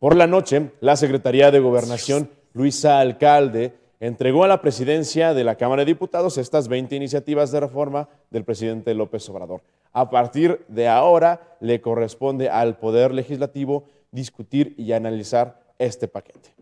Por la noche, la Secretaría de Gobernación, Luisa Alcalde, entregó a la presidencia de la Cámara de Diputados estas 20 iniciativas de reforma del presidente López Obrador. A partir de ahora, le corresponde al Poder Legislativo discutir y analizar este paquete.